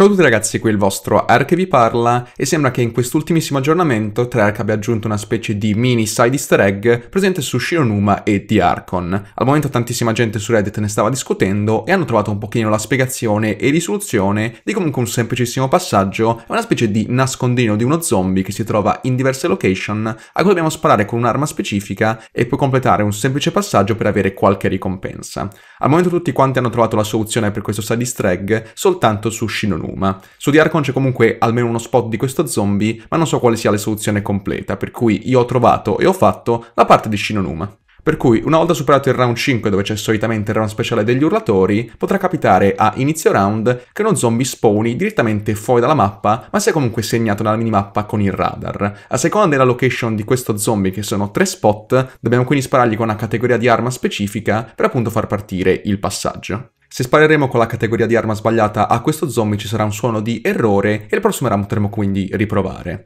Ciao a tutti ragazzi, qui il vostro Ark vi parla e sembra che in quest'ultimissimo aggiornamento Treyarch abbia aggiunto una specie di mini side easter egg presente su Shironuma e The Archon. Al momento tantissima gente su Reddit ne stava discutendo e hanno trovato un pochino la spiegazione e risoluzione di comunque un semplicissimo passaggio, una specie di nascondino di uno zombie che si trova in diverse location a cui dobbiamo sparare con un'arma specifica e poi completare un semplice passaggio per avere qualche ricompensa. Al momento tutti quanti hanno trovato la soluzione per questo side easter egg soltanto su Shinonuma. Numa. Su Diarcon c'è comunque almeno uno spot di questo zombie, ma non so quale sia la soluzione completa, per cui io ho trovato e ho fatto la parte di Shinonuma. Per cui, una volta superato il round 5, dove c'è solitamente il round speciale degli urlatori, potrà capitare a inizio round che uno zombie spawni direttamente fuori dalla mappa, ma sia comunque segnato nella minimappa con il radar. A seconda della location di questo zombie, che sono tre spot, dobbiamo quindi sparargli con una categoria di arma specifica per appunto far partire il passaggio. Se spareremo con la categoria di arma sbagliata a questo zombie ci sarà un suono di errore e il prossimo round potremo quindi riprovare.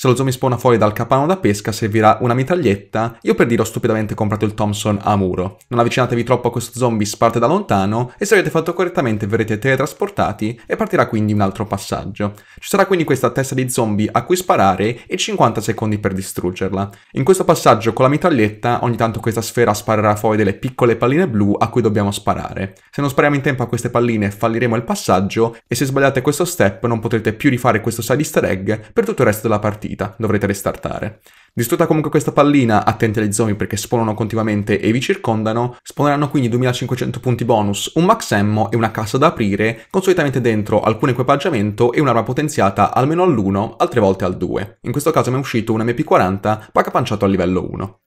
Se lo zombie spawna fuori dal capano da pesca servirà una mitraglietta. Io per dire ho stupidamente comprato il Thompson a muro. Non avvicinatevi troppo a questo zombie, sparte da lontano e se avete fatto correttamente verrete teletrasportati e partirà quindi un altro passaggio. Ci sarà quindi questa testa di zombie a cui sparare e 50 secondi per distruggerla. In questo passaggio con la mitraglietta ogni tanto questa sfera sparerà fuori delle piccole palline blu a cui dobbiamo sparare. Se non spariamo in tempo a queste palline falliremo il passaggio e se sbagliate questo step non potrete più rifare questo side easter egg per tutto il resto della partita partita, dovrete restartare. Distrutta comunque questa pallina, attenti alle zombie perché spawnano continuamente e vi circondano, spawneranno quindi 2500 punti bonus, un max ammo e una cassa da aprire, con solitamente dentro alcun equipaggiamento e un'arma potenziata almeno all'1, altre volte al 2. In questo caso mi è uscito un MP40 paga panciato al livello 1.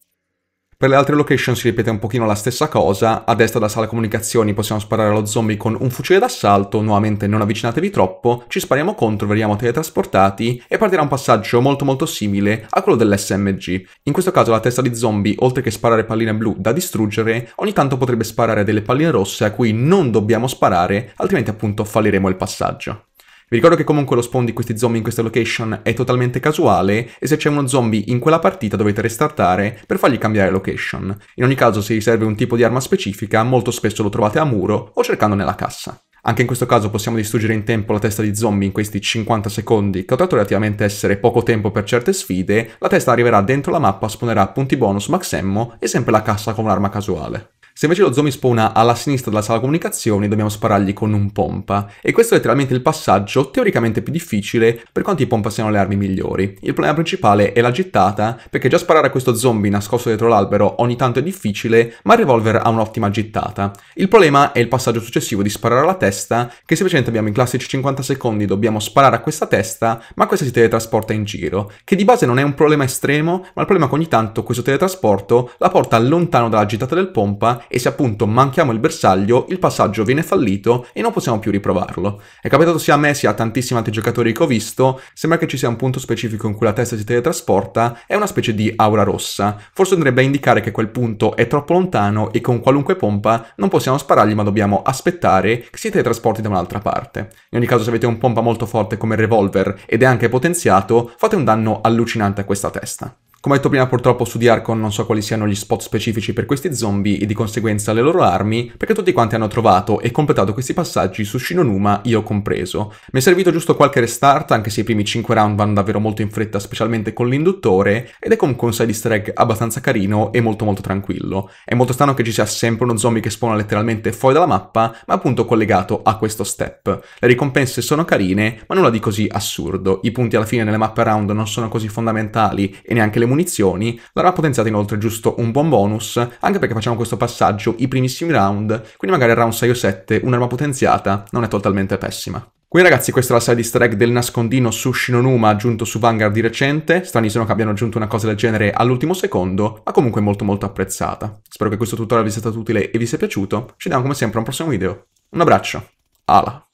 Per le altre location si ripete un pochino la stessa cosa, a destra della sala comunicazioni possiamo sparare allo zombie con un fucile d'assalto, nuovamente non avvicinatevi troppo, ci spariamo contro, veniamo teletrasportati e partirà un passaggio molto molto simile a quello dell'SMG. In questo caso la testa di zombie, oltre che sparare palline blu da distruggere, ogni tanto potrebbe sparare delle palline rosse a cui non dobbiamo sparare, altrimenti appunto falliremo il passaggio. Vi ricordo che comunque lo spawn di questi zombie in questa location è totalmente casuale e se c'è uno zombie in quella partita dovete restartare per fargli cambiare location. In ogni caso se vi serve un tipo di arma specifica molto spesso lo trovate a muro o cercando nella cassa. Anche in questo caso possiamo distruggere in tempo la testa di zombie in questi 50 secondi, che oltre relativamente essere poco tempo per certe sfide, la testa arriverà dentro la mappa, spawnerà punti bonus max ammo e sempre la cassa con un'arma casuale. Se invece lo zombie spawna alla sinistra della sala comunicazioni dobbiamo sparargli con un pompa e questo è letteralmente il passaggio teoricamente più difficile per quanto i pompa siano le armi migliori. Il problema principale è la gittata perché già sparare a questo zombie nascosto dietro l'albero ogni tanto è difficile ma il revolver ha un'ottima gittata. Il problema è il passaggio successivo di sparare alla testa che semplicemente abbiamo in classici 50 secondi dobbiamo sparare a questa testa ma questa si teletrasporta in giro che di base non è un problema estremo ma il problema è che ogni tanto questo teletrasporto la porta lontano dalla gittata del pompa e se appunto manchiamo il bersaglio, il passaggio viene fallito e non possiamo più riprovarlo. È capitato sia a me sia a tantissimi altri giocatori che ho visto, sembra che ci sia un punto specifico in cui la testa si teletrasporta, è una specie di aura rossa. Forse andrebbe a indicare che quel punto è troppo lontano e con qualunque pompa non possiamo sparargli ma dobbiamo aspettare che si teletrasporti da un'altra parte. In ogni caso se avete un pompa molto forte come il revolver ed è anche potenziato, fate un danno allucinante a questa testa. Come detto prima, purtroppo su Diarcon non so quali siano gli spot specifici per questi zombie e di conseguenza le loro armi, perché tutti quanti hanno trovato e completato questi passaggi su Shinonuma, io compreso. Mi è servito giusto qualche restart, anche se i primi 5 round vanno davvero molto in fretta, specialmente con l'induttore, ed è comunque un side easter egg abbastanza carino e molto molto tranquillo. È molto strano che ci sia sempre uno zombie che spona letteralmente fuori dalla mappa, ma appunto collegato a questo step. Le ricompense sono carine, ma nulla di così assurdo. I punti alla fine nelle mappe round non sono così fondamentali e neanche le munizioni, l'arma potenziata inoltre giusto un buon bonus, anche perché facciamo questo passaggio i primissimi round, quindi magari al round 6 o 7 un'arma potenziata non è totalmente pessima. Qui ragazzi questa è la side easter del nascondino su Shinonuma aggiunto su Vanguard di recente, stranissimo che abbiano aggiunto una cosa del genere all'ultimo secondo, ma comunque molto molto apprezzata. Spero che questo tutorial vi sia stato utile e vi sia piaciuto, ci vediamo come sempre a un prossimo video. Un abbraccio, ala!